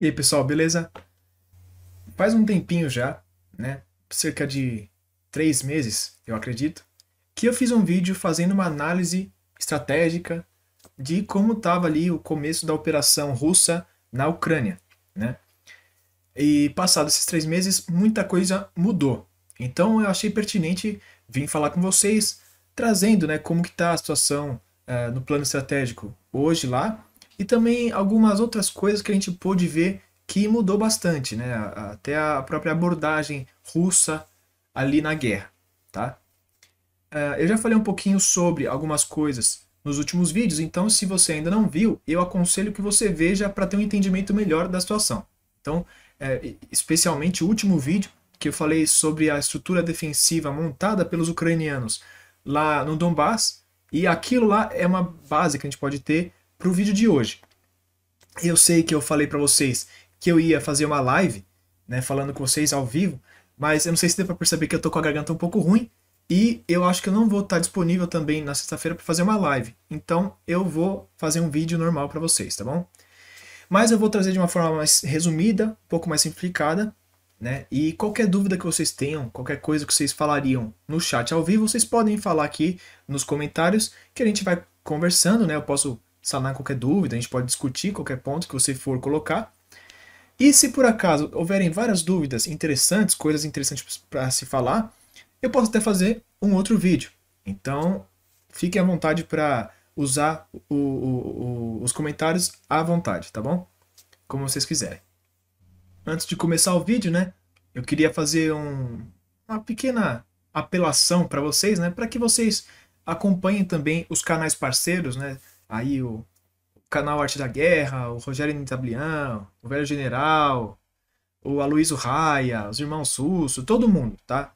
E aí, pessoal, beleza? Faz um tempinho já, né? Cerca de três meses, eu acredito, que eu fiz um vídeo fazendo uma análise estratégica de como estava ali o começo da operação russa na Ucrânia, né? E passados esses três meses, muita coisa mudou. Então eu achei pertinente vir falar com vocês, trazendo, né, como que está a situação uh, no plano estratégico hoje lá e também algumas outras coisas que a gente pôde ver que mudou bastante, né? Até a própria abordagem russa ali na guerra, tá? É, eu já falei um pouquinho sobre algumas coisas nos últimos vídeos, então se você ainda não viu, eu aconselho que você veja para ter um entendimento melhor da situação. Então, é, especialmente o último vídeo que eu falei sobre a estrutura defensiva montada pelos ucranianos lá no Donbass, e aquilo lá é uma base que a gente pode ter para o vídeo de hoje. Eu sei que eu falei para vocês que eu ia fazer uma live, né, falando com vocês ao vivo, mas eu não sei se deu para perceber que eu tô com a garganta um pouco ruim e eu acho que eu não vou estar tá disponível também na sexta-feira para fazer uma live. Então eu vou fazer um vídeo normal para vocês, tá bom? Mas eu vou trazer de uma forma mais resumida, um pouco mais simplificada, né? E qualquer dúvida que vocês tenham, qualquer coisa que vocês falariam no chat ao vivo, vocês podem falar aqui nos comentários que a gente vai conversando, né? Eu posso sanar qualquer dúvida, a gente pode discutir qualquer ponto que você for colocar. E se por acaso houverem várias dúvidas interessantes, coisas interessantes para se falar, eu posso até fazer um outro vídeo. Então, fiquem à vontade para usar o, o, o, os comentários à vontade, tá bom? Como vocês quiserem. Antes de começar o vídeo, né? Eu queria fazer um, uma pequena apelação para vocês, né? Para que vocês acompanhem também os canais parceiros, né? Aí o canal Arte da Guerra, o Rogério Nitablian, o Velho General, o Aloysio Raia, os Irmãos Susso, todo mundo, tá?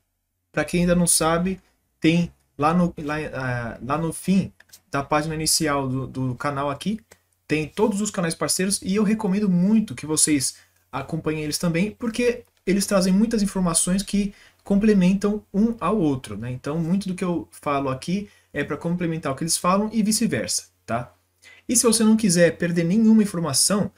Para quem ainda não sabe, tem lá no, lá, uh, lá no fim da página inicial do, do canal aqui, tem todos os canais parceiros e eu recomendo muito que vocês acompanhem eles também, porque eles trazem muitas informações que complementam um ao outro, né? Então, muito do que eu falo aqui é para complementar o que eles falam e vice-versa tá? E se você não quiser perder nenhuma informação,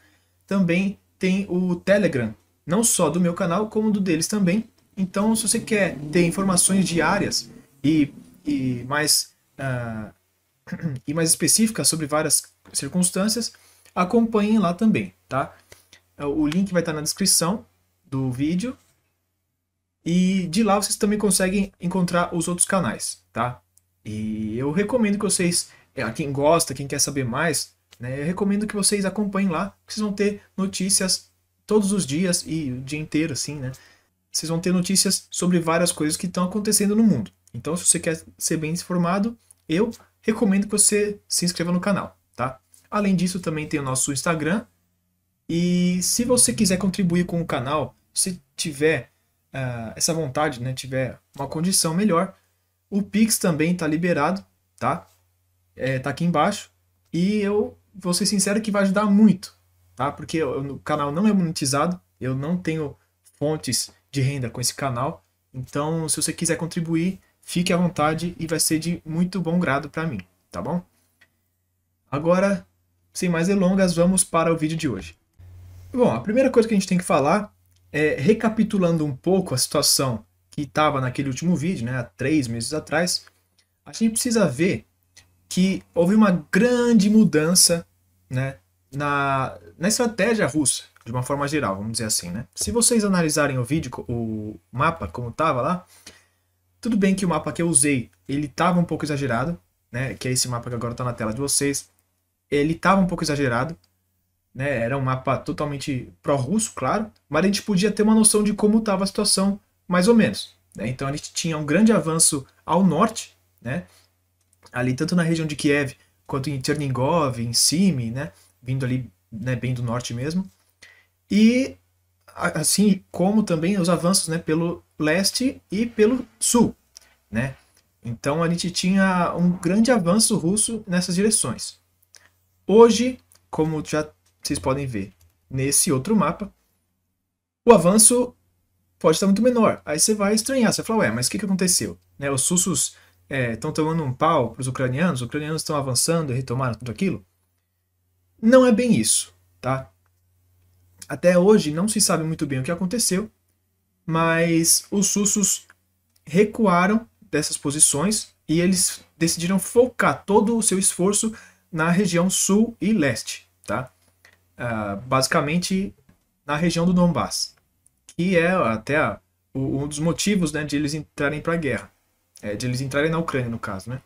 também tem o Telegram, não só do meu canal, como do deles também. Então, se você quer ter informações diárias e, e mais, uh, e mais específicas sobre várias circunstâncias, acompanhem lá também, tá? O link vai estar na descrição do vídeo. E de lá vocês também conseguem encontrar os outros canais, tá? E eu recomendo que vocês é, quem gosta, quem quer saber mais, né, eu recomendo que vocês acompanhem lá, vocês vão ter notícias todos os dias e o dia inteiro, assim, né? Vocês vão ter notícias sobre várias coisas que estão acontecendo no mundo. Então, se você quer ser bem informado, eu recomendo que você se inscreva no canal, tá? Além disso, também tem o nosso Instagram. E se você quiser contribuir com o canal, se tiver uh, essa vontade, né, tiver uma condição melhor, o Pix também está liberado, tá? é, tá aqui embaixo. E eu vou ser sincero que vai ajudar muito, tá? Porque o canal não é monetizado, eu não tenho fontes de renda com esse canal. Então, se você quiser contribuir, fique à vontade e vai ser de muito bom grado para mim, tá bom? Agora, sem mais delongas, vamos para o vídeo de hoje. Bom, a primeira coisa que a gente tem que falar é, recapitulando um pouco a situação que estava naquele último vídeo, né, há três meses atrás, a gente precisa ver que houve uma grande mudança né, na, na estratégia russa, de uma forma geral, vamos dizer assim. Né? Se vocês analisarem o vídeo, o mapa, como estava lá, tudo bem que o mapa que eu usei, ele estava um pouco exagerado, né, que é esse mapa que agora está na tela de vocês, ele estava um pouco exagerado, né, era um mapa totalmente pró-russo, claro, mas a gente podia ter uma noção de como estava a situação, mais ou menos. Né? Então a gente tinha um grande avanço ao norte, né, ali tanto na região de Kiev quanto em Chernigov, em Simi, né, vindo ali né, bem do norte mesmo. E assim como também os avanços né, pelo leste e pelo sul. Né? Então a gente tinha um grande avanço russo nessas direções. Hoje, como já vocês podem ver nesse outro mapa, o avanço pode estar muito menor. Aí você vai estranhar, você vai falar, ué, mas o que, que aconteceu? Né, os russos estão é, tomando um pau para os ucranianos, os ucranianos estão avançando e retomaram tudo aquilo. Não é bem isso, tá? Até hoje não se sabe muito bem o que aconteceu, mas os russos recuaram dessas posições e eles decidiram focar todo o seu esforço na região sul e leste, tá? Uh, basicamente na região do Donbass, que é até um dos motivos né, de eles entrarem para a guerra. É, de eles entrarem na Ucrânia, no caso, né?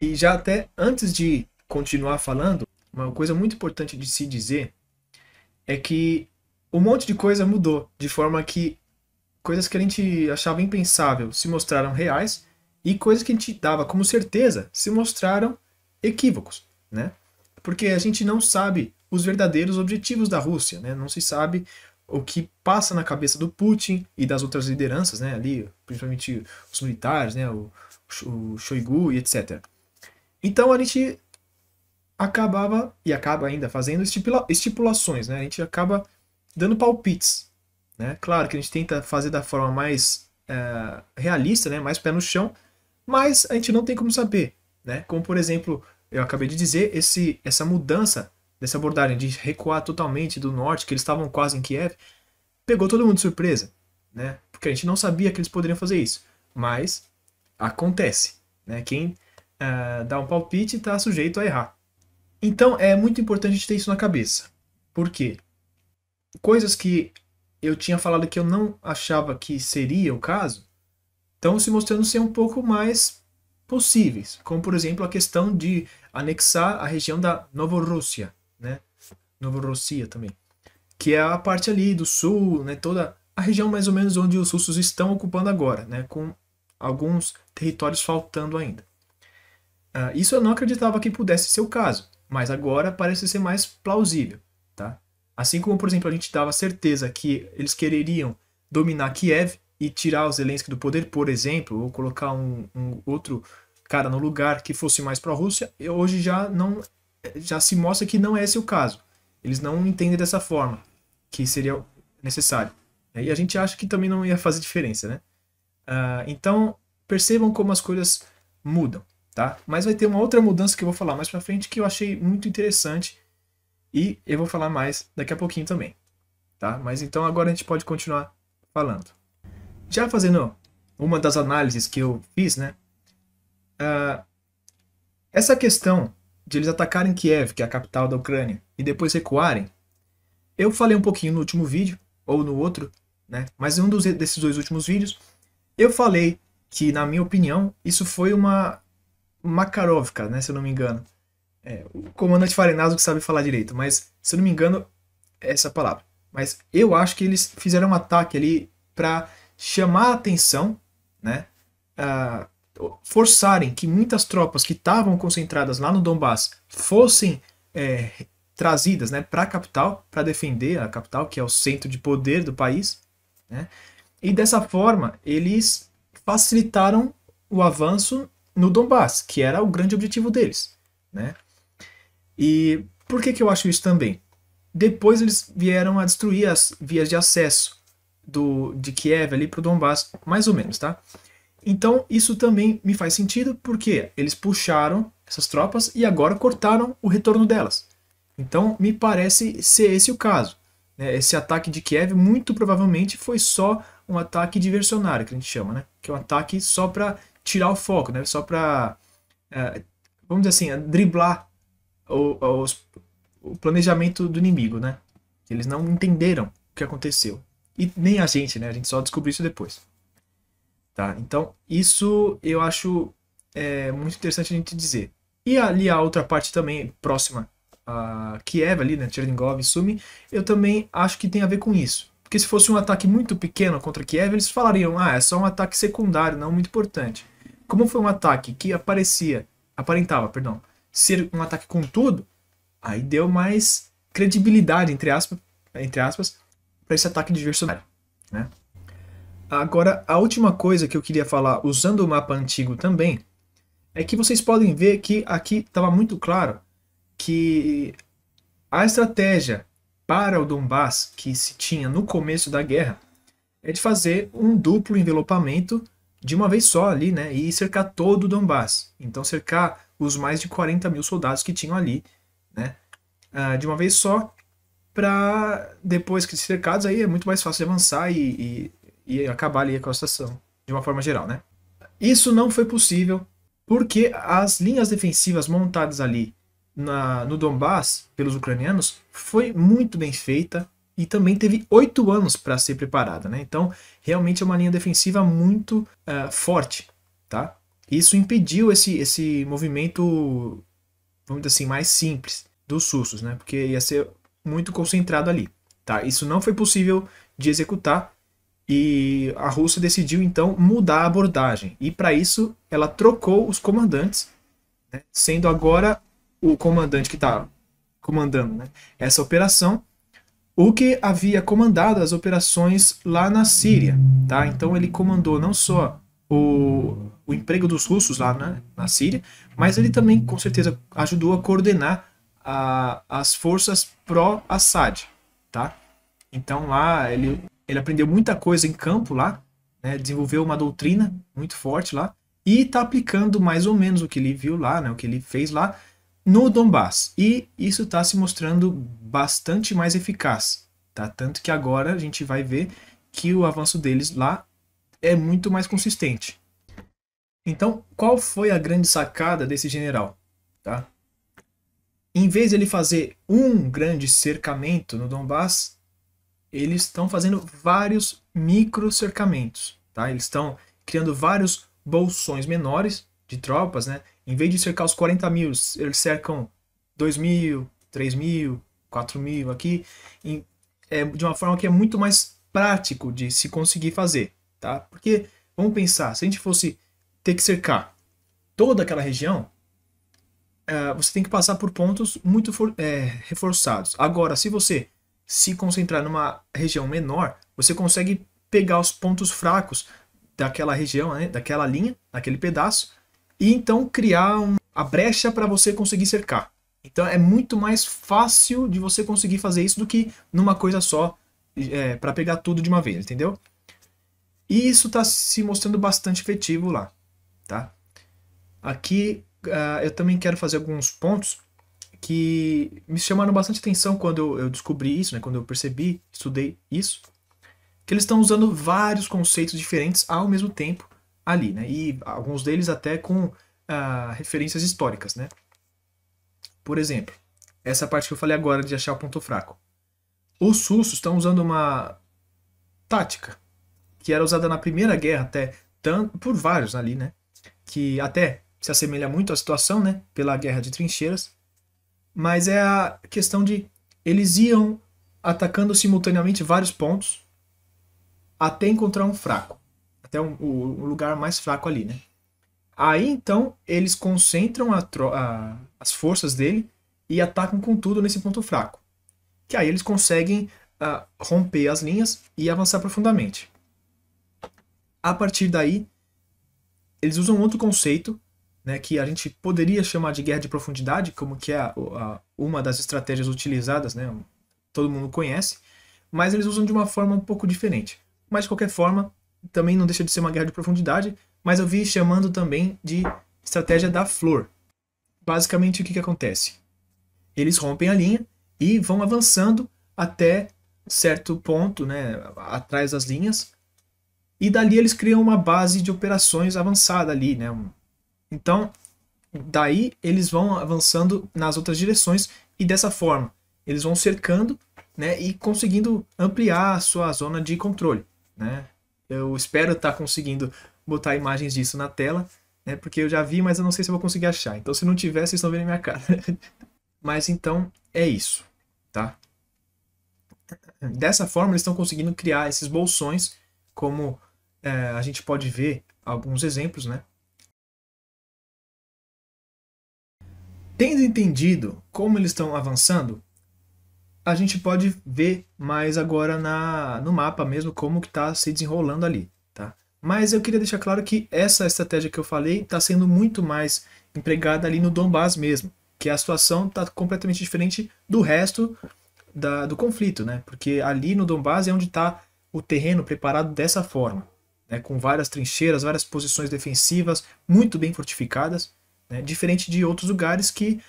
E já até antes de continuar falando, uma coisa muito importante de se dizer é que um monte de coisa mudou, de forma que coisas que a gente achava impensável se mostraram reais e coisas que a gente dava como certeza se mostraram equívocos, né? Porque a gente não sabe os verdadeiros objetivos da Rússia, né? Não se sabe o que passa na cabeça do Putin e das outras lideranças, né, ali, principalmente os militares, né, o, o Shoigu e etc. Então a gente acabava e acaba ainda fazendo estipula, estipulações, né? A gente acaba dando palpites, né? Claro que a gente tenta fazer da forma mais é, realista, né? Mais pé no chão, mas a gente não tem como saber, né? Como por exemplo, eu acabei de dizer, esse essa mudança dessa abordagem de recuar totalmente do norte, que eles estavam quase em Kiev, pegou todo mundo de surpresa, né? Porque a gente não sabia que eles poderiam fazer isso, mas acontece, né? Quem uh, dá um palpite está sujeito a errar. Então é muito importante a gente ter isso na cabeça, porque coisas que eu tinha falado que eu não achava que seria o caso, estão se mostrando ser um pouco mais possíveis, como por exemplo a questão de anexar a região da Novorússia, né? Novorossia também. Que é a parte ali do sul, né? Toda a região mais ou menos onde os russos estão ocupando agora, né? Com alguns territórios faltando ainda. Uh, isso eu não acreditava que pudesse ser o caso, mas agora parece ser mais plausível, tá? Assim como, por exemplo, a gente dava certeza que eles quereriam dominar Kiev e tirar os Zelensky do poder, por exemplo, ou colocar um, um outro cara no lugar que fosse mais para a rússia hoje já não já se mostra que não é esse o caso. Eles não entendem dessa forma, que seria necessário. Né? E a gente acha que também não ia fazer diferença, né? Uh, então, percebam como as coisas mudam, tá? Mas vai ter uma outra mudança que eu vou falar mais pra frente que eu achei muito interessante e eu vou falar mais daqui a pouquinho também, tá? Mas então agora a gente pode continuar falando. Já fazendo uma das análises que eu fiz, né? Uh, essa questão de eles atacarem Kiev, que é a capital da Ucrânia, e depois recuarem, eu falei um pouquinho no último vídeo, ou no outro, né? Mas em um dos, desses dois últimos vídeos, eu falei que, na minha opinião, isso foi uma Makarovka, né? Se eu não me engano. É, o comandante Farenazo que sabe falar direito, mas se eu não me engano, é essa palavra. Mas eu acho que eles fizeram um ataque ali para chamar a atenção, né? Uh, forçarem que muitas tropas que estavam concentradas lá no Donbass fossem é, trazidas né, para a capital, para defender a capital, que é o centro de poder do país. Né? E dessa forma, eles facilitaram o avanço no Donbass, que era o grande objetivo deles. Né? E por que, que eu acho isso também? Depois eles vieram a destruir as vias de acesso do, de Kiev ali para o Donbass, mais ou menos, tá? Então isso também me faz sentido porque eles puxaram essas tropas e agora cortaram o retorno delas. Então me parece ser esse o caso. Né? Esse ataque de Kiev muito provavelmente foi só um ataque diversionário que a gente chama, né? Que é um ataque só para tirar o foco, né? Só para é, vamos dizer assim, driblar o, o planejamento do inimigo, né? Eles não entenderam o que aconteceu. E nem a gente, né? A gente só descobriu isso depois. Tá? Então, isso eu acho é, muito interessante a gente dizer. E ali a outra parte também, próxima a Kiev, ali, né, Chernigov e Sumi, eu também acho que tem a ver com isso. Porque se fosse um ataque muito pequeno contra Kiev, eles falariam, ah, é só um ataque secundário, não muito importante. Como foi um ataque que aparecia, aparentava, perdão, ser um ataque com tudo, aí deu mais credibilidade, entre aspas, entre aspas para esse ataque diversionário, né? Agora, a última coisa que eu queria falar, usando o mapa antigo também, é que vocês podem ver que aqui estava muito claro que a estratégia para o Donbass que se tinha no começo da guerra é de fazer um duplo envelopamento de uma vez só ali, né, e cercar todo o Donbass. Então cercar os mais de 40 mil soldados que tinham ali, né, ah, de uma vez só, para depois que cercados aí é muito mais fácil de avançar e, e e acabar ali com a estação, de uma forma geral, né? Isso não foi possível porque as linhas defensivas montadas ali na, no Donbass pelos ucranianos foi muito bem feita e também teve oito anos para ser preparada, né? Então, realmente é uma linha defensiva muito uh, forte, tá? Isso impediu esse, esse movimento, vamos dizer assim, mais simples dos russos, né? Porque ia ser muito concentrado ali, tá? Isso não foi possível de executar e a Rússia decidiu então mudar a abordagem. E para isso ela trocou os comandantes, né? sendo agora o comandante que está comandando né? essa operação o que havia comandado as operações lá na Síria. Tá? Então ele comandou não só o, o emprego dos russos lá na, né, na Síria, mas ele também com certeza ajudou a coordenar a, as forças pró-Assad. Tá? Então lá ele ele aprendeu muita coisa em campo lá, né, desenvolveu uma doutrina muito forte lá e está aplicando mais ou menos o que ele viu lá, né, o que ele fez lá no Donbass. E isso está se mostrando bastante mais eficaz, tá? Tanto que agora a gente vai ver que o avanço deles lá é muito mais consistente. Então, qual foi a grande sacada desse general, tá? Em vez de ele fazer um grande cercamento no Donbass, eles estão fazendo vários micro cercamentos, tá? Eles estão criando vários bolsões menores de tropas, né? Em vez de cercar os 40 mil, eles cercam 2 mil, 3 mil, 4 mil aqui, em, é, de uma forma que é muito mais prático de se conseguir fazer, tá? Porque, vamos pensar, se a gente fosse ter que cercar toda aquela região, eh, você tem que passar por pontos muito for, é, reforçados. Agora, se você se concentrar numa região menor, você consegue pegar os pontos fracos daquela região, né, daquela linha, daquele pedaço, e então criar um, a brecha para você conseguir cercar. Então é muito mais fácil de você conseguir fazer isso do que numa coisa só é, para pegar tudo de uma vez, entendeu? E isso está se mostrando bastante efetivo lá, tá? Aqui uh, eu também quero fazer alguns pontos que me chamaram bastante atenção quando eu, descobri isso, né, quando eu percebi, estudei isso, que eles estão usando vários conceitos diferentes ao mesmo tempo ali, né, e alguns deles até com ah, referências históricas, né. Por exemplo, essa parte que eu falei agora de achar o ponto fraco. Os russos estão usando uma tática que era usada na Primeira Guerra até tanto, por vários ali, né, que até se assemelha muito à situação, né, pela guerra de trincheiras, mas é a questão de eles iam atacando simultaneamente vários pontos até encontrar um fraco, até um, o, o lugar mais fraco ali, né? Aí então eles concentram a, a, as forças dele e atacam com tudo nesse ponto fraco, que aí eles conseguem uh, romper as linhas e avançar profundamente. A partir daí, eles usam outro conceito né, que a gente poderia chamar de guerra de profundidade, como que é a, a, uma das estratégias utilizadas, né, todo mundo conhece, mas eles usam de uma forma um pouco diferente. Mas de qualquer forma, também não deixa de ser uma guerra de profundidade, mas eu vi chamando também de estratégia da flor. Basicamente o que, que acontece? Eles rompem a linha e vão avançando até certo ponto, né, atrás das linhas, e dali eles criam uma base de operações avançada ali, né, então, daí eles vão avançando nas outras direções e dessa forma eles vão cercando né, e conseguindo ampliar a sua zona de controle. Né? Eu espero estar tá conseguindo botar imagens disso na tela, né, porque eu já vi, mas eu não sei se eu vou conseguir achar. Então, se não tiver, vocês estão vendo a minha cara. mas então, é isso. Tá? Dessa forma, eles estão conseguindo criar esses bolsões, como é, a gente pode ver alguns exemplos, né? Tendo entendido como eles estão avançando, a gente pode ver mais agora na, no mapa mesmo como que está se desenrolando ali. Tá? Mas eu queria deixar claro que essa estratégia que eu falei está sendo muito mais empregada ali no Donbass mesmo, que a situação está completamente diferente do resto da, do conflito, né? porque ali no Donbass é onde está o terreno preparado dessa forma, né? com várias trincheiras, várias posições defensivas muito bem fortificadas, né? Diferente de outros lugares que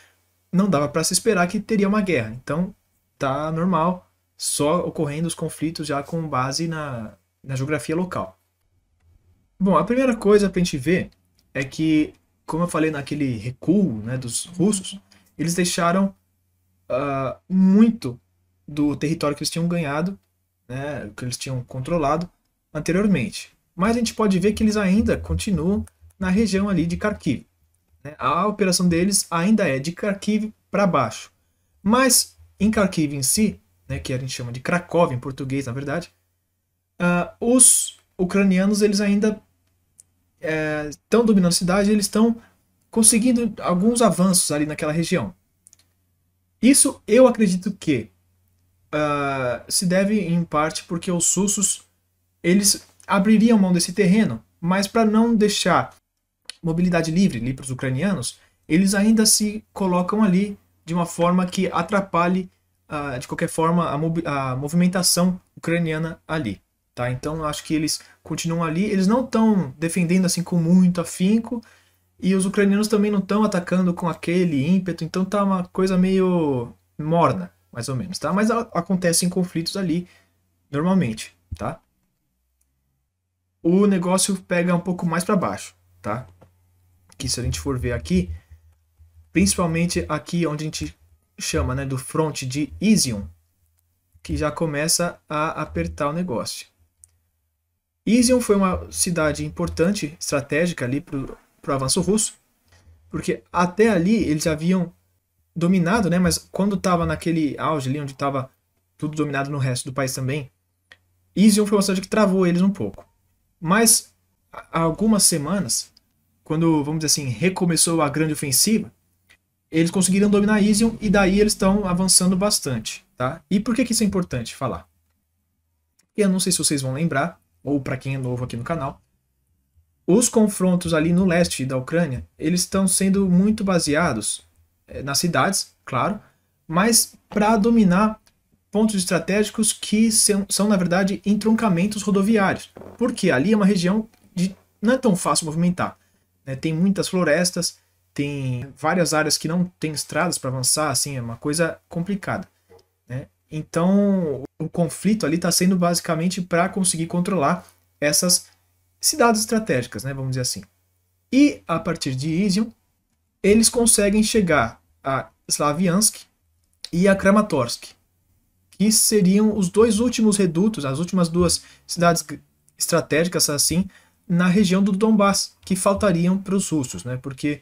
não dava para se esperar que teria uma guerra. Então, tá normal, só ocorrendo os conflitos já com base na, na geografia local. Bom, a primeira coisa para a gente ver é que, como eu falei naquele recuo né, dos russos, eles deixaram uh, muito do território que eles tinham ganhado, né, que eles tinham controlado anteriormente. Mas a gente pode ver que eles ainda continuam na região ali de Kharkiv. Né? A operação deles ainda é de Kharkiv para baixo. Mas em Kharkiv em si, né, que a gente chama de Krakow em português, na verdade, uh, os ucranianos eles ainda estão é, dominando a cidade, eles estão conseguindo alguns avanços ali naquela região. Isso eu acredito que uh, se deve em parte porque os russos eles abririam mão desse terreno, mas para não deixar mobilidade livre ali para os ucranianos, eles ainda se colocam ali de uma forma que atrapalhe, uh, de qualquer forma, a, a, movimentação ucraniana ali. Tá? Então, acho que eles continuam ali. Eles não estão defendendo assim com muito afinco, e os ucranianos também não estão atacando com aquele ímpeto, então tá uma coisa meio morna, mais ou menos, tá? Mas acontecem conflitos ali normalmente, tá? O negócio pega um pouco mais para baixo, tá? que se a gente for ver aqui, principalmente aqui onde a gente chama né, do front de Isium, que já começa a apertar o negócio. Isium foi uma cidade importante, estratégica ali para o avanço russo, porque até ali eles haviam dominado, né? Mas quando estava naquele auge ali, onde estava tudo dominado no resto do país também, Isium foi uma cidade que travou eles um pouco. Mas há algumas semanas quando, vamos dizer assim, recomeçou a grande ofensiva, eles conseguiram dominar Isium e daí eles estão avançando bastante, tá? E por que, que isso é importante falar? Eu não sei se vocês vão lembrar, ou para quem é novo aqui no canal, os confrontos ali no leste da Ucrânia, eles estão sendo muito baseados eh, nas cidades, claro, mas para dominar pontos estratégicos que são, são, na verdade, entroncamentos rodoviários. Porque ali é uma região de não é tão fácil movimentar. Né? Tem muitas florestas, tem várias áreas que não tem estradas para avançar, assim, é uma coisa complicada. Né? Então, o conflito ali está sendo basicamente para conseguir controlar essas cidades estratégicas, né? vamos dizer assim. E, a partir de Izium, eles conseguem chegar a Slaviansk e a Kramatorsk, que seriam os dois últimos redutos, as últimas duas cidades estratégicas, assim, na região do Donbass, que faltariam para os russos, né? Porque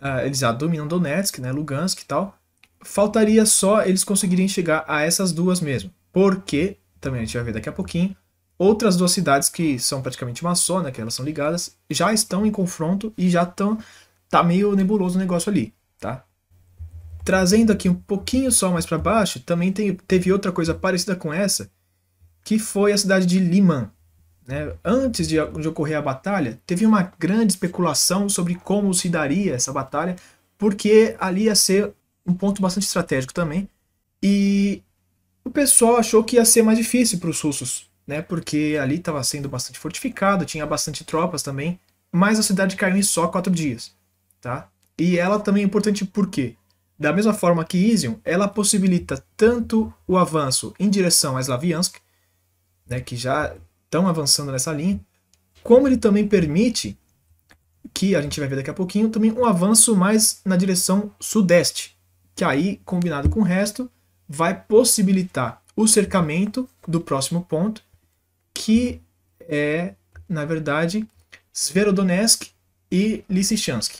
uh, eles já ah, dominam Donetsk, né? Lugansk e tal. Faltaria só eles conseguirem chegar a essas duas mesmo. Porque, também a gente vai ver daqui a pouquinho, outras duas cidades que são praticamente uma só, né? Que elas são ligadas, já estão em confronto e já estão. Tá meio nebuloso o negócio ali, tá? Trazendo aqui um pouquinho só mais para baixo, também tem, teve outra coisa parecida com essa, que foi a cidade de Liman, né? Antes de, de ocorrer a batalha, teve uma grande especulação sobre como se daria essa batalha, porque ali ia ser um ponto bastante estratégico também. E o pessoal achou que ia ser mais difícil para os russos, né? Porque ali estava sendo bastante fortificado, tinha bastante tropas também, mas a cidade caiu em só quatro dias, tá? E ela também é importante porque, da mesma forma que Izium, ela possibilita tanto o avanço em direção a Slaviansk, né, que já estão avançando nessa linha, como ele também permite que a gente vai ver daqui a pouquinho também um avanço mais na direção sudeste, que aí combinado com o resto vai possibilitar o cercamento do próximo ponto, que é na verdade Sverodonetsk e Lysychansk,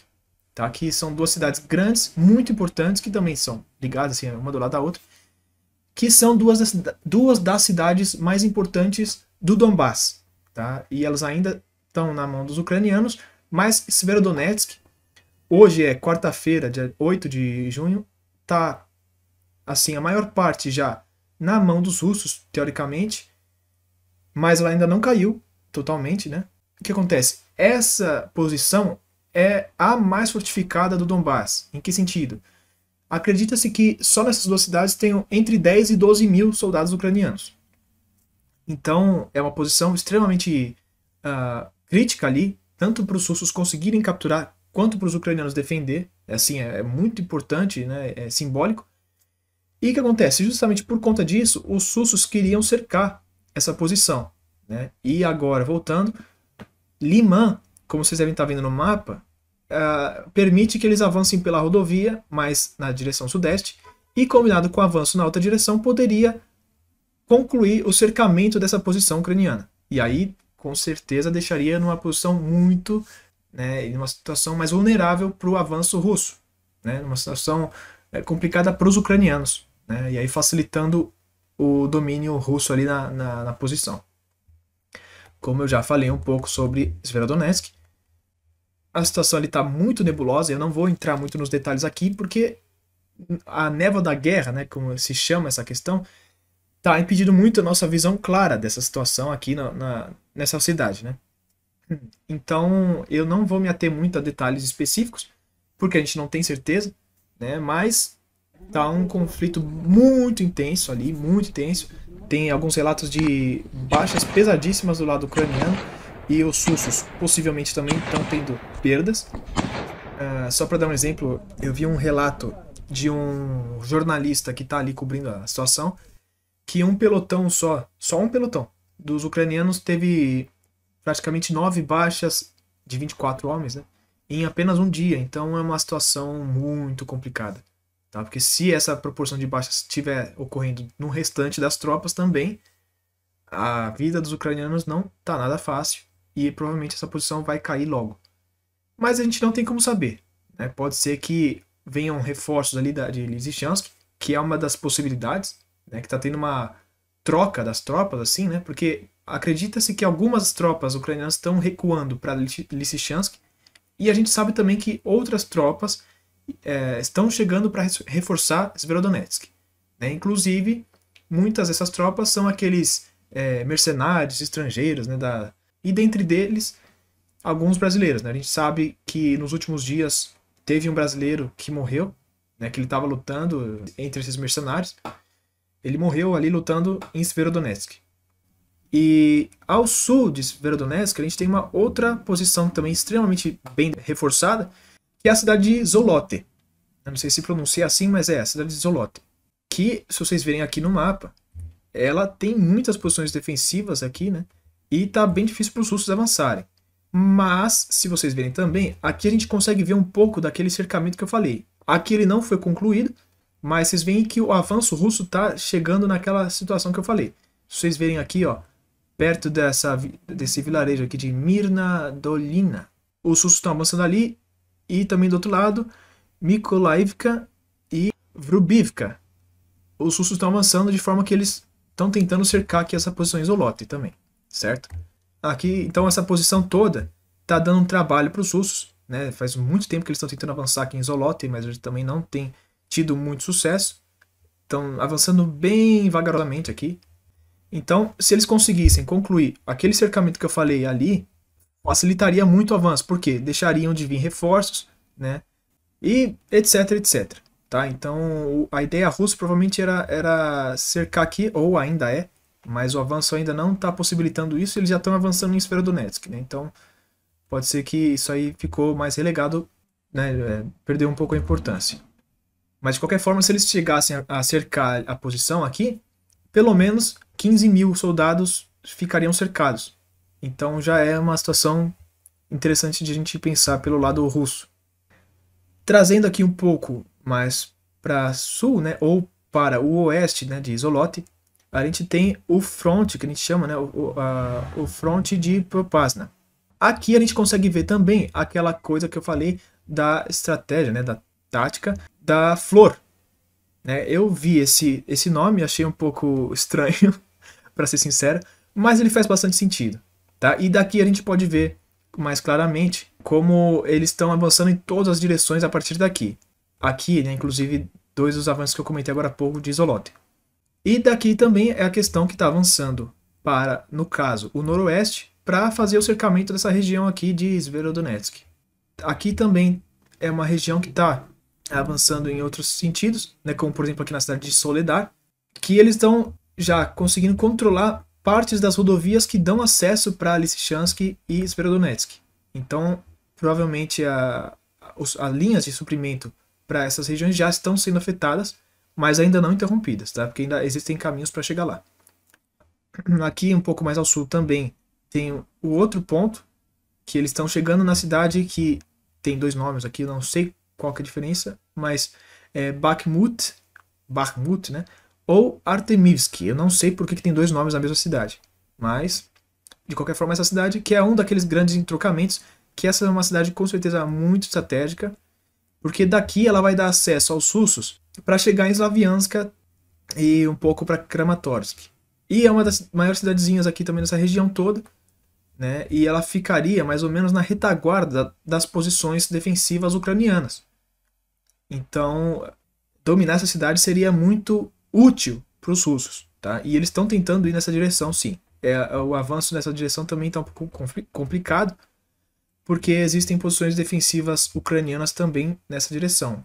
tá? Que são duas cidades grandes, muito importantes que também são ligadas assim uma do lado da outra, que são duas das, duas das cidades mais importantes do Donbass, tá? E elas ainda estão na mão dos ucranianos, mas Severodonetsk, hoje é quarta-feira, dia 8 de junho, tá assim, a maior parte já na mão dos russos, teoricamente, mas ela ainda não caiu totalmente, né? O que acontece? Essa posição é a mais fortificada do Donbass. Em que sentido? Acredita-se que só nessas duas cidades tenham entre 10 e 12 mil soldados ucranianos. Então, é uma posição extremamente uh, crítica ali, tanto para os russos conseguirem capturar, quanto para os ucranianos defender. É assim, é, é muito importante, né? é simbólico. E o que acontece? Justamente por conta disso, os russos queriam cercar essa posição. Né? E agora, voltando, Liman, como vocês devem estar vendo no mapa, uh, permite que eles avancem pela rodovia, mas na direção sudeste, e combinado com o avanço na outra direção, poderia concluir o cercamento dessa posição ucraniana. E aí, com certeza, deixaria numa posição muito, né, numa situação mais vulnerável para o avanço russo, né, numa situação é, complicada para os ucranianos, né, e aí facilitando o domínio russo ali na, na, na posição. Como eu já falei um pouco sobre Sverodonetsk, a situação ali está muito nebulosa, eu não vou entrar muito nos detalhes aqui, porque a névoa da guerra, né, como se chama essa questão, tá impedindo muito a nossa visão clara dessa situação aqui na, na, nessa cidade, né? Então, eu não vou me ater muito a detalhes específicos, porque a gente não tem certeza, né? Mas tá um conflito muito intenso ali, muito intenso. Tem alguns relatos de baixas pesadíssimas do lado ucraniano e os russos possivelmente também estão tendo perdas. Uh, só para dar um exemplo, eu vi um relato de um jornalista que está ali cobrindo a situação que um pelotão só, só um pelotão, dos ucranianos teve praticamente nove baixas de 24 homens, né? Em apenas um dia. Então é uma situação muito complicada. Tá? Porque se essa proporção de baixas estiver ocorrendo no restante das tropas também, a vida dos ucranianos não tá nada fácil e provavelmente essa posição vai cair logo. Mas a gente não tem como saber. Né? Pode ser que venham reforços ali da, de Lysychansk, que é uma das possibilidades, né, que está tendo uma troca das tropas, assim, né, porque acredita-se que algumas tropas ucranianas estão recuando para Lysychansk, e a gente sabe também que outras tropas é, estão chegando para reforçar Severodonetsk. Né? Inclusive, muitas dessas tropas são aqueles é, mercenários estrangeiros, né, da... e dentre deles, alguns brasileiros. Né? A gente sabe que nos últimos dias teve um brasileiro que morreu, né, que ele estava lutando entre esses mercenários, ele morreu ali lutando em Severodonetsk. E ao sul de Severodonetsk, a gente tem uma outra posição também é extremamente bem reforçada, que é a cidade de Zolote. Eu não sei se pronuncia assim, mas é a cidade de Zolote. Que, se vocês verem aqui no mapa, ela tem muitas posições defensivas aqui, né? E tá bem difícil para os russos avançarem. Mas, se vocês verem também, aqui a gente consegue ver um pouco daquele cercamento que eu falei. Aqui ele não foi concluído, mas vocês veem que o avanço russo está chegando naquela situação que eu falei. Se vocês verem aqui, ó, perto dessa, desse vilarejo aqui de Mirna Dolina, os russos estão avançando ali e também do outro lado, Mikolaivka e Vrubivka. Os russos estão avançando de forma que eles estão tentando cercar aqui essa posição Isolote também, certo? Aqui, então, essa posição toda está dando um trabalho para os russos, né? Faz muito tempo que eles estão tentando avançar aqui em Isolote, mas eles também não têm tido muito sucesso. Estão avançando bem vagarosamente aqui. Então, se eles conseguissem concluir aquele cercamento que eu falei ali, facilitaria muito o avanço, porque deixariam de vir reforços, né? E etc, etc. Tá? Então, a ideia russa provavelmente era, era cercar aqui, ou ainda é, mas o avanço ainda não está possibilitando isso, eles já estão avançando em Netsk, né? Então, pode ser que isso aí ficou mais relegado, né? É, perdeu um pouco a importância. Mas de qualquer forma, se eles chegassem a, cercar a posição aqui, pelo menos 15 mil soldados ficariam cercados. Então já é uma situação interessante de a gente pensar pelo lado russo. Trazendo aqui um pouco mais para sul, né, ou para o oeste né, de Isolote a gente tem o front, que a gente chama né, o, a, o front de Propasna. Aqui a gente consegue ver também aquela coisa que eu falei da estratégia, né, da tática da Flor. Né? Eu vi esse, esse nome, achei um pouco estranho, para ser sincero, mas ele faz bastante sentido. Tá? E daqui a gente pode ver mais claramente como eles estão avançando em todas as direções a partir daqui. Aqui, né, inclusive, dois dos avanços que eu comentei agora há pouco de Isolote. E daqui também é a questão que está avançando para, no caso, o noroeste, para fazer o cercamento dessa região aqui de Sverodonetsk. Aqui também é uma região que está Tá avançando em outros sentidos, né, como por exemplo aqui na cidade de Soledad, que eles estão já conseguindo controlar partes das rodovias que dão acesso para Lysychansk e Severodonetsk. Então, provavelmente a, as linhas de suprimento para essas regiões já estão sendo afetadas, mas ainda não interrompidas, tá? Porque ainda existem caminhos para chegar lá. Aqui um pouco mais ao sul também tem o outro ponto que eles estão chegando na cidade que tem dois nomes aqui, não sei qual que é a diferença, mas é, Bakhmut, Bakhmut, né? Ou Artemivsk. Eu não sei por que, que tem dois nomes na mesma cidade, mas de qualquer forma essa cidade que é um daqueles grandes entrocamentos, que essa é uma cidade com certeza muito estratégica, porque daqui ela vai dar acesso aos russos para chegar em Slavianska e um pouco para Kramatorsk. E é uma das maiores cidadezinhas aqui também nessa região toda, né? E ela ficaria mais ou menos na retaguarda das posições defensivas ucranianas. Então, dominar essa cidade seria muito útil para os russos, tá? E eles estão tentando ir nessa direção, sim. É, é o avanço nessa direção também está um pouco complicado, porque existem posições defensivas ucranianas também nessa direção.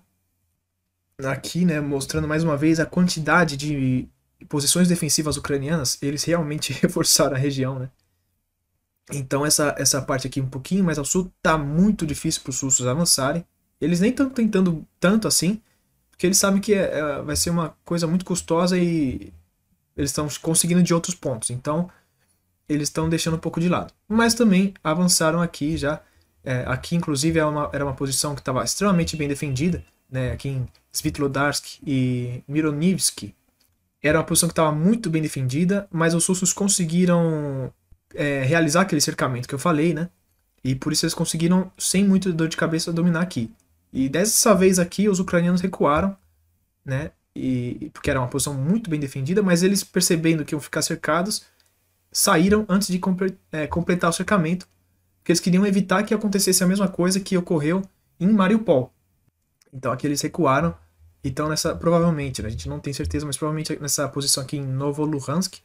Aqui, né, mostrando mais uma vez a quantidade de posições defensivas ucranianas, eles realmente reforçaram a região, né? Então essa, essa parte aqui um pouquinho mais ao sul está muito difícil para os russos avançarem. Eles nem estão tentando tanto assim, porque eles sabem que é, é, vai ser uma coisa muito custosa e eles estão conseguindo de outros pontos. Então, eles estão deixando um pouco de lado. Mas também avançaram aqui já. É, aqui, inclusive, era é uma, era uma posição que estava extremamente bem defendida. Né, aqui em Svitlodarsk e Mironivsk. Era uma posição que estava muito bem defendida, mas os russos conseguiram é, realizar aquele cercamento que eu falei, né? E por isso eles conseguiram, sem muita dor de cabeça, dominar aqui. E dessa vez aqui, os ucranianos recuaram, né? E, porque era uma posição muito bem defendida, mas eles, percebendo que iam ficar cercados, saíram antes de é, completar o cercamento, porque eles queriam evitar que acontecesse a mesma coisa que ocorreu em Mariupol. Então aqui eles recuaram. Então nessa provavelmente, né, a gente não tem certeza, mas provavelmente nessa posição aqui em Novo Luhansk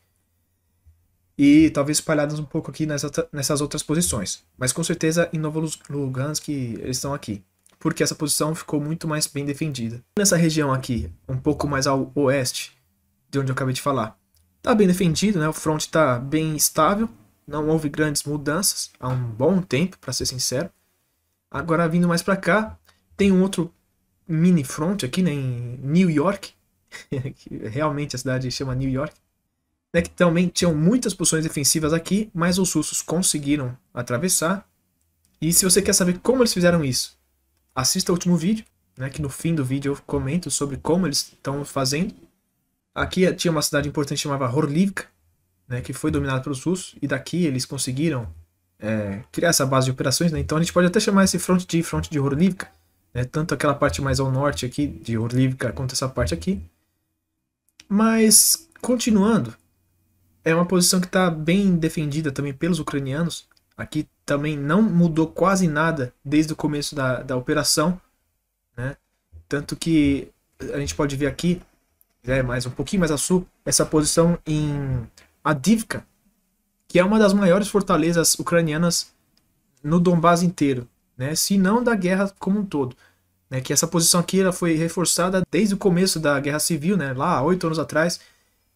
e talvez espalhados um pouco aqui nessa, nessas outras posições. Mas com certeza em Novo Luhansk eles estão aqui porque essa posição ficou muito mais bem defendida. Nessa região aqui, um pouco mais ao oeste, de onde eu acabei de falar, está bem defendido, né? o front está bem estável, não houve grandes mudanças há um bom tempo, para ser sincero. Agora, vindo mais para cá, tem um outro mini front aqui né, em New York, realmente a cidade chama New York, né, que também tinham muitas posições defensivas aqui, mas os russos conseguiram atravessar. E se você quer saber como eles fizeram isso assista o último vídeo, né, que no fim do vídeo eu comento sobre como eles estão fazendo. Aqui é, tinha uma cidade importante chamada Horlivka, né, que foi dominada pelos russos, e daqui eles conseguiram é, criar essa base de operações. Né? Então a gente pode até chamar esse front de front de Horlivka, né? tanto aquela parte mais ao norte aqui de Horlivka quanto essa parte aqui. Mas, continuando, é uma posição que está bem defendida também pelos ucranianos. Aqui também não mudou quase nada desde o começo da, da operação. Né? Tanto que a gente pode ver aqui, né, mais um pouquinho mais a sul, essa posição em Adivka, que é uma das maiores fortalezas ucranianas no Donbás inteiro, né? se não da guerra como um todo. Né? Que essa posição aqui ela foi reforçada desde o começo da guerra civil, né? lá oito anos atrás,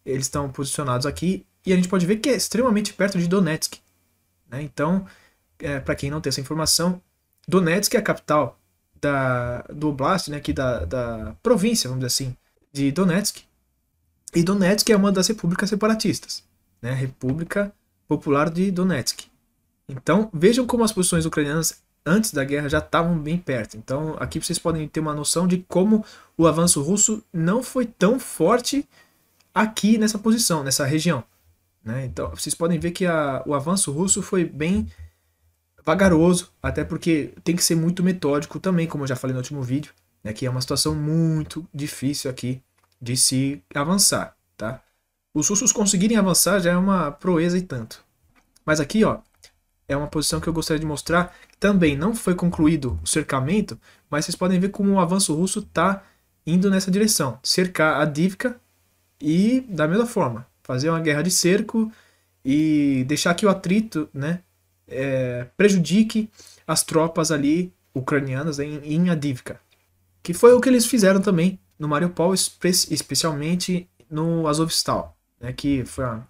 eles estão posicionados aqui, e a gente pode ver que é extremamente perto de Donetsk. Né? Então, é, para quem não tem essa informação, Donetsk é a capital da, do Oblast, né, aqui da, da província, vamos dizer assim, de Donetsk. E Donetsk é uma das repúblicas separatistas, né, República Popular de Donetsk. Então, vejam como as posições ucranianas antes da guerra já estavam bem perto. Então, aqui vocês podem ter uma noção de como o avanço russo não foi tão forte aqui nessa posição, nessa região. Né? Então, vocês podem ver que a, o avanço russo foi bem vagaroso, até porque tem que ser muito metódico também, como eu já falei no último vídeo, né, que é uma situação muito difícil aqui de se avançar, tá? Os russos conseguirem avançar já é uma proeza e tanto. Mas aqui, ó, é uma posição que eu gostaria de mostrar. Também não foi concluído o cercamento, mas vocês podem ver como o avanço russo está indo nessa direção. Cercar a Divka e, da mesma forma, fazer uma guerra de cerco e deixar que o atrito né, é, prejudique as tropas ali ucranianas em, em Adivka. Que foi o que eles fizeram também no Mariupol, espe especialmente no Azovstal, né, que foi a,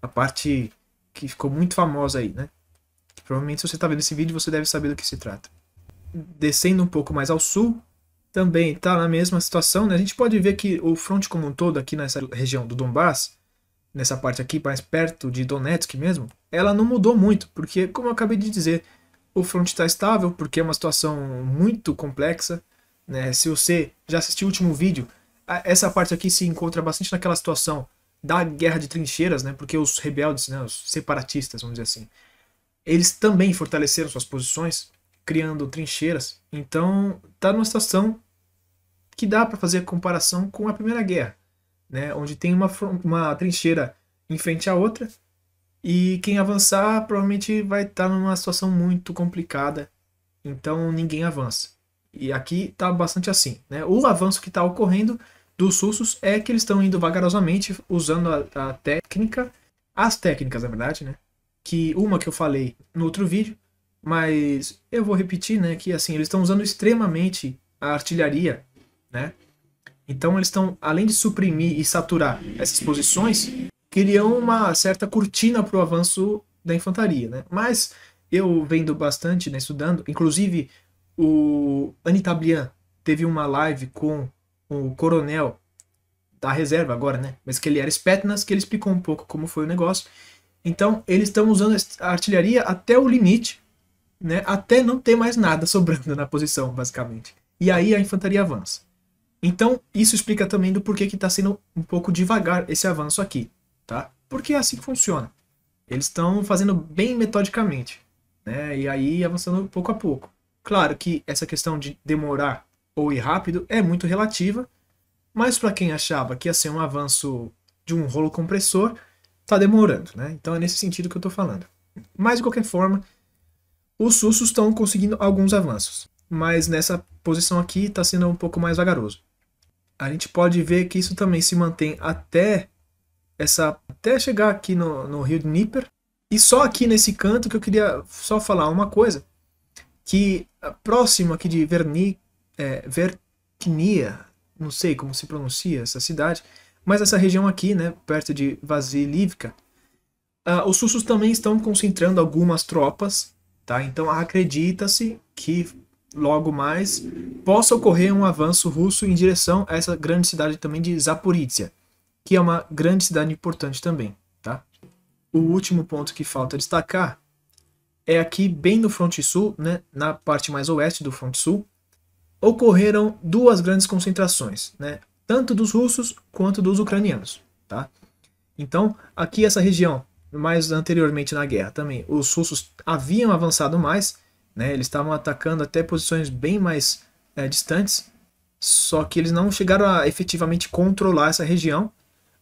a, parte que ficou muito famosa aí, né? Provavelmente se você está vendo esse vídeo, você deve saber do que se trata. Descendo um pouco mais ao sul, também está na mesma situação, né? A gente pode ver que o fronte como um todo aqui nessa região do Donbass, nessa parte aqui, mais perto de Donetsk mesmo, ela não mudou muito, porque, como eu acabei de dizer, o front está estável, porque é uma situação muito complexa. Né? Se você já assistiu o último vídeo, essa parte aqui se encontra bastante naquela situação da guerra de trincheiras, né? porque os rebeldes, né? os separatistas, vamos dizer assim, eles também fortaleceram suas posições, criando trincheiras. Então, está numa situação que dá para fazer comparação com a Primeira Guerra né, onde tem uma, uma trincheira em frente à outra, e quem avançar provavelmente vai estar tá numa situação muito complicada, então ninguém avança. E aqui está bastante assim. Né? O avanço que está ocorrendo dos russos é que eles estão indo vagarosamente usando a, a técnica, as técnicas na verdade, né? que uma que eu falei no outro vídeo, mas eu vou repetir, né, que assim, eles estão usando extremamente a artilharia, né? Então eles estão, além de suprimir e saturar essas posições, criam uma certa cortina para o avanço da infantaria. Né? Mas eu vendo bastante, né, estudando, inclusive o Anitablian teve uma live com o coronel da reserva agora, né? Mas que ele era Spetnas, que ele explicou um pouco como foi o negócio. Então, eles estão usando a artilharia até o limite, né? Até não ter mais nada sobrando na posição, basicamente. E aí a infantaria avança. Então, isso explica também do porquê que está sendo um pouco devagar esse avanço aqui, tá? Porque é assim que funciona. Eles estão fazendo bem metodicamente, né? E aí avançando pouco a pouco. Claro que essa questão de demorar ou ir rápido é muito relativa, mas para quem achava que ia ser um avanço de um rolo compressor, está demorando, né? Então é nesse sentido que eu estou falando. Mas de qualquer forma, os sussos estão conseguindo alguns avanços, mas nessa posição aqui está sendo um pouco mais vagaroso a gente pode ver que isso também se mantém até essa até chegar aqui no, no rio Dnieper. E só aqui nesse canto que eu queria só falar uma coisa, que próximo aqui de Verni, é, Vertinia, não sei como se pronuncia essa cidade, mas essa região aqui, né, perto de Vasilivka, uh, ah, os russos também estão concentrando algumas tropas, tá? Então acredita-se que logo mais, possa ocorrer um avanço russo em direção a essa grande cidade também de Zaporizhia, que é uma grande cidade importante também. Tá? O último ponto que falta destacar é aqui bem no fronte sul, né, na parte mais oeste do fronte sul, ocorreram duas grandes concentrações, né, tanto dos russos quanto dos ucranianos. Tá? Então, aqui essa região, mais anteriormente na guerra também, os russos haviam avançado mais, né? Eles estavam atacando até posições bem mais é, distantes, só que eles não chegaram a efetivamente controlar essa região,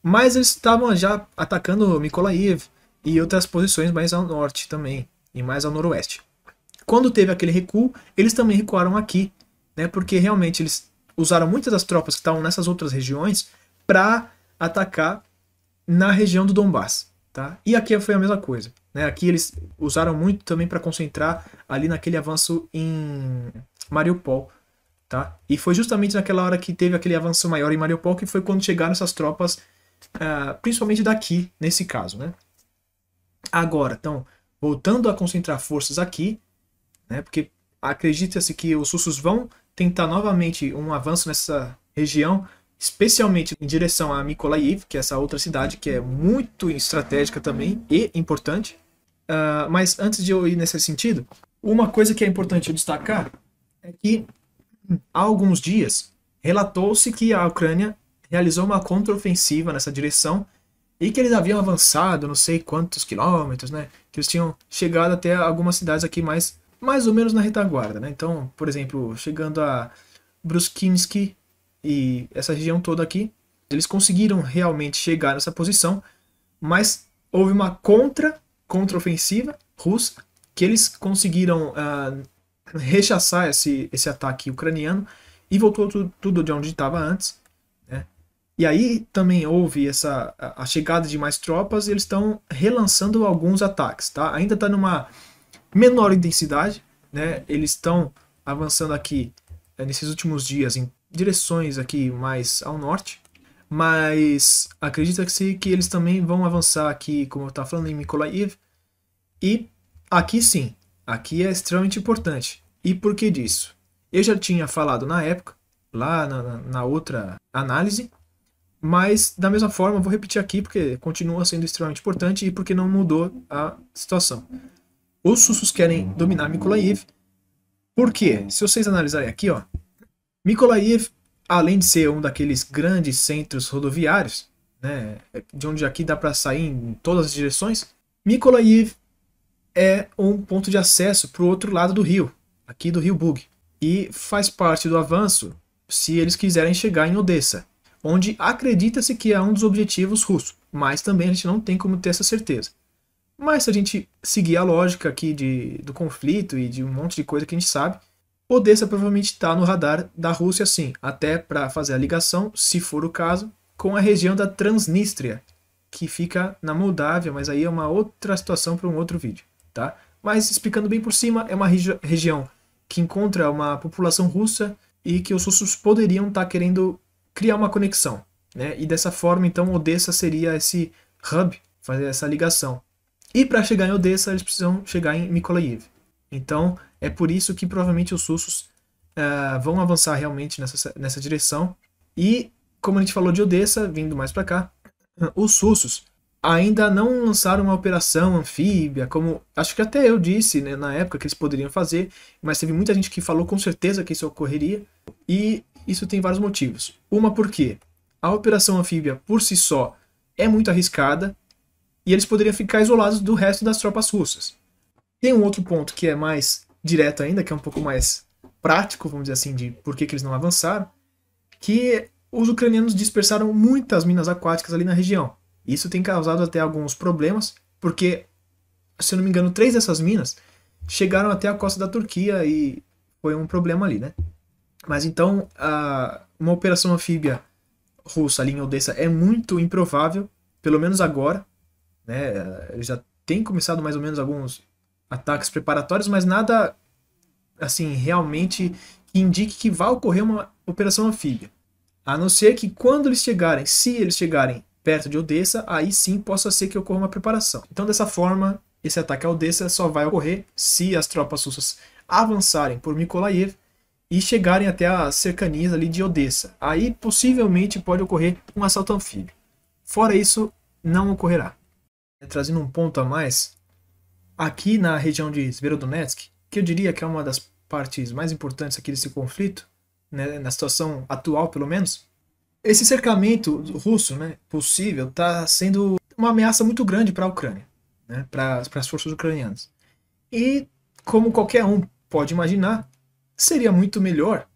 mas eles estavam já atacando Mykolaiv e outras posições mais ao norte também, e mais ao noroeste. Quando teve aquele recuo, eles também recuaram aqui, né? porque realmente eles usaram muitas das tropas que estavam nessas outras regiões para atacar na região do Donbass. Tá? E aqui foi a mesma coisa. Né? Aqui eles usaram muito também para concentrar ali naquele avanço em Mariupol. Tá? E foi justamente naquela hora que teve aquele avanço maior em Mariupol que foi quando chegaram essas tropas, uh, principalmente daqui, nesse caso. Né? Agora, então, voltando a concentrar forças aqui, né? porque acredita-se que os russos vão tentar novamente um avanço nessa região, especialmente em direção a Mykolaiv, que é essa outra cidade que é muito estratégica também e importante. Uh, mas antes de eu ir nesse sentido, uma coisa que é importante destacar é que há alguns dias relatou-se que a Ucrânia realizou uma contraofensiva nessa direção e que eles haviam avançado não sei quantos quilômetros, né? Que eles tinham chegado até algumas cidades aqui mais, mais ou menos na retaguarda, né? Então, por exemplo, chegando a Bruskinski e essa região toda aqui, eles conseguiram realmente chegar nessa posição, mas houve uma contra contraofensiva russa, que eles conseguiram uh, rechaçar esse, esse ataque ucraniano e voltou tudo, tudo de onde estava antes. Né? E aí também houve essa, a, a chegada de mais tropas e eles estão relançando alguns ataques. Tá? Ainda está numa menor intensidade, né? eles estão avançando aqui eh, nesses últimos dias em direções aqui mais ao norte, mas acredita-se que eles também vão avançar aqui, como eu estava falando, em Mikolaiv E aqui sim, aqui é extremamente importante. E por que disso? Eu já tinha falado na época, lá na, na outra análise, mas da mesma forma vou repetir aqui porque continua sendo extremamente importante e porque não mudou a situação. Os russos querem dominar Mikolaiv. Por quê? Se vocês analisarem aqui, ó, Mikolaiv além de ser um daqueles grandes centros rodoviários, né, de onde aqui dá para sair em todas as direções, Mykolaiv é um ponto de acesso para o outro lado do rio, aqui do rio Bug, e faz parte do avanço se eles quiserem chegar em Odessa, onde acredita-se que é um dos objetivos russos, mas também a gente não tem como ter essa certeza. Mas se a gente seguir a lógica aqui de, do conflito e de um monte de coisa que a gente sabe, Odessa provavelmente está no radar da Rússia, sim, até para fazer a ligação, se for o caso, com a região da Transnistria, que fica na Moldávia, mas aí é uma outra situação para um outro vídeo, tá? Mas explicando bem por cima, é uma regi região que encontra uma população russa e que os russos poderiam estar tá querendo criar uma conexão, né? E dessa forma, então, Odessa seria esse hub, fazer essa ligação. E para chegar em Odessa, eles precisam chegar em Mykolaiv. Então, é por isso que provavelmente os russos uh, vão avançar realmente nessa, nessa direção. E, como a gente falou de Odessa, vindo mais para cá, os russos ainda não lançaram uma operação anfíbia, como acho que até eu disse né, na época que eles poderiam fazer, mas teve muita gente que falou com certeza que isso ocorreria, e isso tem vários motivos. Uma, porque a operação anfíbia por si só é muito arriscada, e eles poderiam ficar isolados do resto das tropas russas. Tem um outro ponto que é mais direto ainda, que é um pouco mais prático, vamos dizer assim, de por que, que eles não avançaram, que os ucranianos dispersaram muitas minas aquáticas ali na região. Isso tem causado até alguns problemas, porque, se eu não me engano, três dessas minas chegaram até a costa da Turquia e foi um problema ali, né? Mas então, a, uma operação anfíbia russa ali em Odessa é muito improvável, pelo menos agora, né? Já tem começado mais ou menos alguns ataques preparatórios, mas nada assim realmente que indique que vai ocorrer uma operação anfíbia. A não ser que quando eles chegarem, se eles chegarem perto de Odessa, aí sim possa ser que ocorra uma preparação. Então, dessa forma, esse ataque a Odessa só vai ocorrer se as tropas russas avançarem por Mykolaiv e chegarem até as cercanias ali de Odessa. Aí possivelmente pode ocorrer um assalto anfíbio. Fora isso, não ocorrerá. Trazendo um ponto a mais, Aqui na região de Sverodonetsk, que eu diria que é uma das partes mais importantes aqui desse conflito, né, na situação atual pelo menos, esse cercamento russo né, possível está sendo uma ameaça muito grande para a Ucrânia, né, para as forças ucranianas. E, como qualquer um pode imaginar, seria muito melhor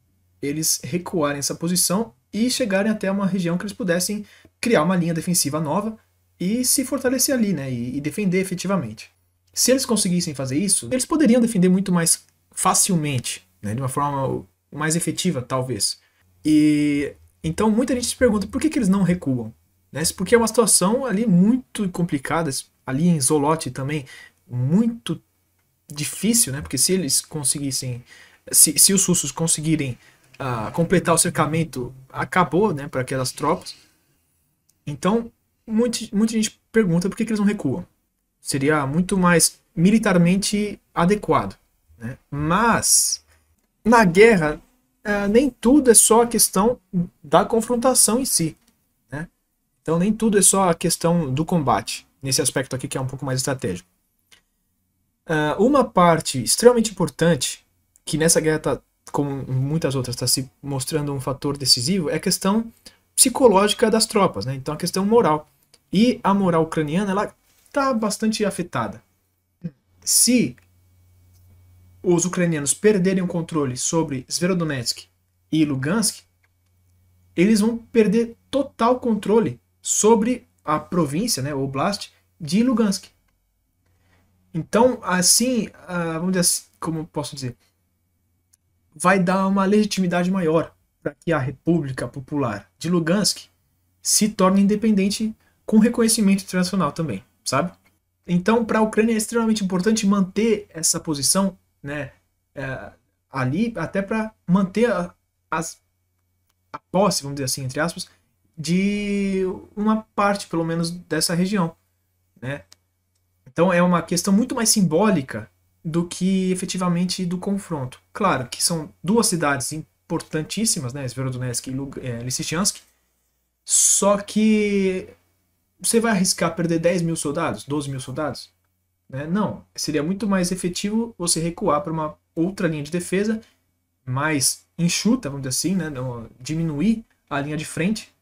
eles recuarem essa posição e chegarem até uma região que eles pudessem criar uma linha defensiva nova e se fortalecer ali né, e, e defender efetivamente. Se eles conseguissem fazer isso, eles poderiam defender muito mais facilmente, né, de uma forma mais efetiva, talvez. E então muita gente se pergunta por que, que eles não recuam? Né? Porque é uma situação ali muito complicada, ali em Zolote também, muito difícil, né? Porque se eles conseguissem, se, se os russos conseguirem uh, completar o cercamento, acabou, né, para aquelas tropas. Então, muita, muita gente pergunta por que, que eles não recuam seria muito mais militarmente adequado. Né? Mas, na guerra, é, nem tudo é só a questão da confrontação em si. Né? Então, nem tudo é só a questão do combate, nesse aspecto aqui que é um pouco mais estratégico. É, uma parte extremamente importante, que nessa guerra, tá, como muitas outras, está se mostrando um fator decisivo, é a questão psicológica das tropas, né? então a questão moral. E a moral ucraniana ela está bastante afetada. Se os ucranianos perderem o controle sobre Sverodonetsk e Lugansk, eles vão perder total controle sobre a província, né, o oblast de Lugansk. Então, assim, ah, vamos dizer assim, como posso dizer, vai dar uma legitimidade maior para que a República Popular de Lugansk se torne independente com reconhecimento internacional também sabe? Então, para a Ucrânia é extremamente importante manter essa posição, né, é, ali, até para manter a, as, a posse, vamos dizer assim, entre aspas, de uma parte, pelo menos, dessa região, né? Então, é uma questão muito mais simbólica do que efetivamente do confronto. Claro que são duas cidades importantíssimas, né, Sverodonetsk e é, Lysychansk, só que você vai arriscar perder 10 mil soldados, 12 mil soldados? Né? Não. Seria muito mais efetivo você recuar para uma outra linha de defesa, mais enxuta, vamos dizer assim, né? diminuir a linha de frente.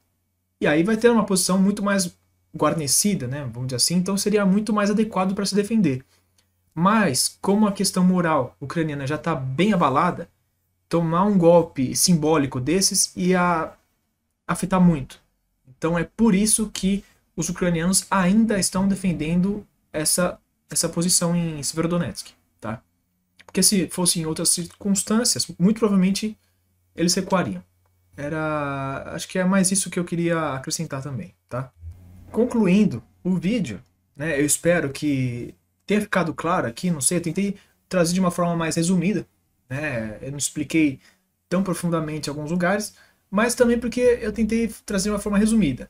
E aí vai ter uma posição muito mais guarnecida, né? vamos dizer assim. Então seria muito mais adequado para se defender. Mas, como a questão moral ucraniana já está bem abalada, tomar um golpe simbólico desses ia afetar muito. Então é por isso que os ucranianos ainda estão defendendo essa, essa posição em Severodonetsk. Tá? Porque se fossem outras circunstâncias, muito provavelmente eles recuariam. Era, acho que é mais isso que eu queria acrescentar também. Tá? Concluindo o vídeo, né, eu espero que tenha ficado claro aqui, não sei, eu tentei trazer de uma forma mais resumida, né, eu não expliquei tão profundamente alguns lugares, mas também porque eu tentei trazer de uma forma resumida.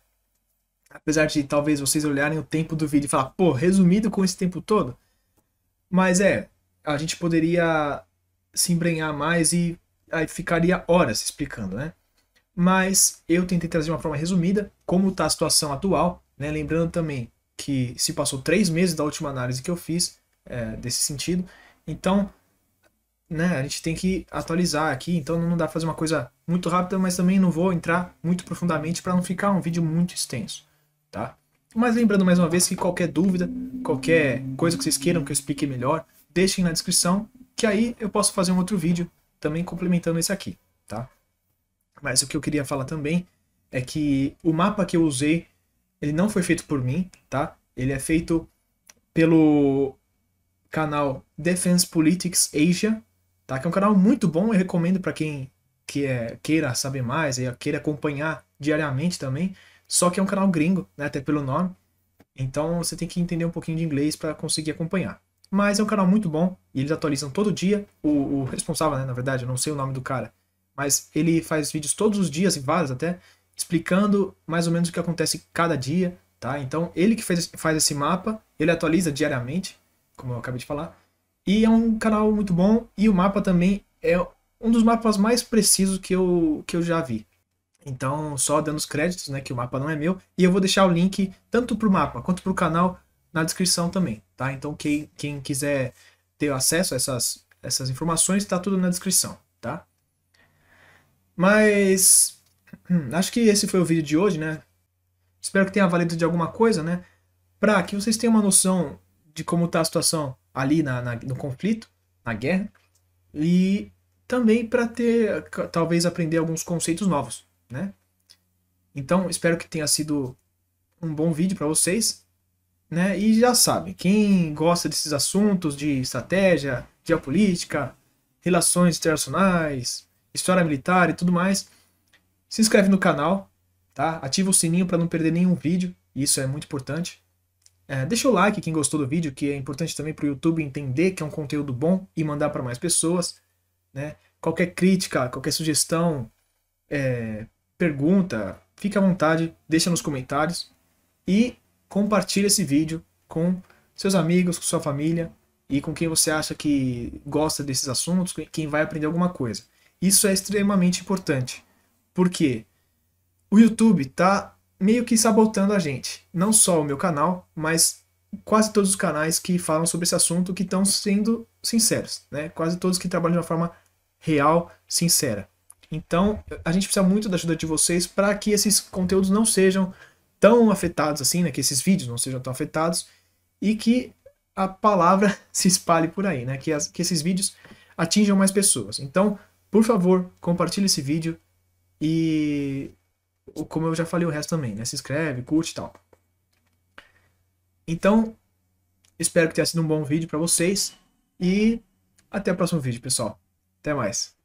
Apesar de talvez vocês olharem o tempo do vídeo e falar, pô, resumido com esse tempo todo. Mas é, a gente poderia se embrenhar mais e aí ficaria horas explicando, né? Mas eu tentei trazer uma forma resumida, como está a situação atual, né? Lembrando também que se passou três meses da última análise que eu fiz é, desse sentido. Então, né, a gente tem que atualizar aqui, então não dá pra fazer uma coisa muito rápida, mas também não vou entrar muito profundamente para não ficar um vídeo muito extenso tá? Mas lembrando mais uma vez que qualquer dúvida, qualquer coisa que vocês queiram que eu explique melhor, deixem na descrição, que aí eu posso fazer um outro vídeo também complementando esse aqui, tá? Mas o que eu queria falar também é que o mapa que eu usei, ele não foi feito por mim, tá? Ele é feito pelo canal Defense Politics Asia, tá? Que é um canal muito bom, eu recomendo para quem que é, queira saber mais, queira acompanhar diariamente também. Só que é um canal gringo, né? Até pelo nome. Então você tem que entender um pouquinho de inglês para conseguir acompanhar. Mas é um canal muito bom e eles atualizam todo dia. O, o responsável, né, na verdade, eu não sei o nome do cara, mas ele faz vídeos todos os dias, e vários até, explicando mais ou menos o que acontece cada dia, tá? Então ele que fez, faz esse mapa, ele atualiza diariamente, como eu acabei de falar. E é um canal muito bom e o mapa também é um dos mapas mais precisos que eu, que eu já vi. Então, só dando os créditos, né, que o mapa não é meu, e eu vou deixar o link tanto para o mapa quanto para o canal na descrição também, tá? Então, quem, quem quiser ter acesso a essas, essas informações, está tudo na descrição, tá? Mas, acho que esse foi o vídeo de hoje, né? Espero que tenha valido de alguma coisa, né? Para que vocês tenham uma noção de como está a situação ali na, na, no conflito, na guerra, e também para ter, talvez, aprender alguns conceitos novos, né? Então, espero que tenha sido um bom vídeo para vocês, né? E já sabe, quem gosta desses assuntos de estratégia, geopolítica, relações internacionais, história militar e tudo mais, se inscreve no canal, tá? Ativa o sininho para não perder nenhum vídeo, isso é muito importante. É, deixa o like quem gostou do vídeo, que é importante também para o YouTube entender que é um conteúdo bom e mandar para mais pessoas. Né? Qualquer crítica, qualquer sugestão, é, pergunta, fique à vontade, deixa nos comentários e compartilhe esse vídeo com seus amigos, com sua família e com quem você acha que gosta desses assuntos, quem vai aprender alguma coisa. Isso é extremamente importante, porque o YouTube está meio que sabotando a gente, não só o meu canal, mas quase todos os canais que falam sobre esse assunto que estão sendo sinceros, né? Quase todos que trabalham de uma forma real, sincera. Então, a gente precisa muito da ajuda de vocês para que esses conteúdos não sejam tão afetados assim, né? Que esses vídeos não sejam tão afetados e que a palavra se espalhe por aí, né? Que, as, que esses vídeos atinjam mais pessoas. Então, por favor, compartilhe esse vídeo e, como eu já falei, o resto também, né? Se inscreve, curte e tal. Então, espero que tenha sido um bom vídeo para vocês e até o próximo vídeo, pessoal. Até mais.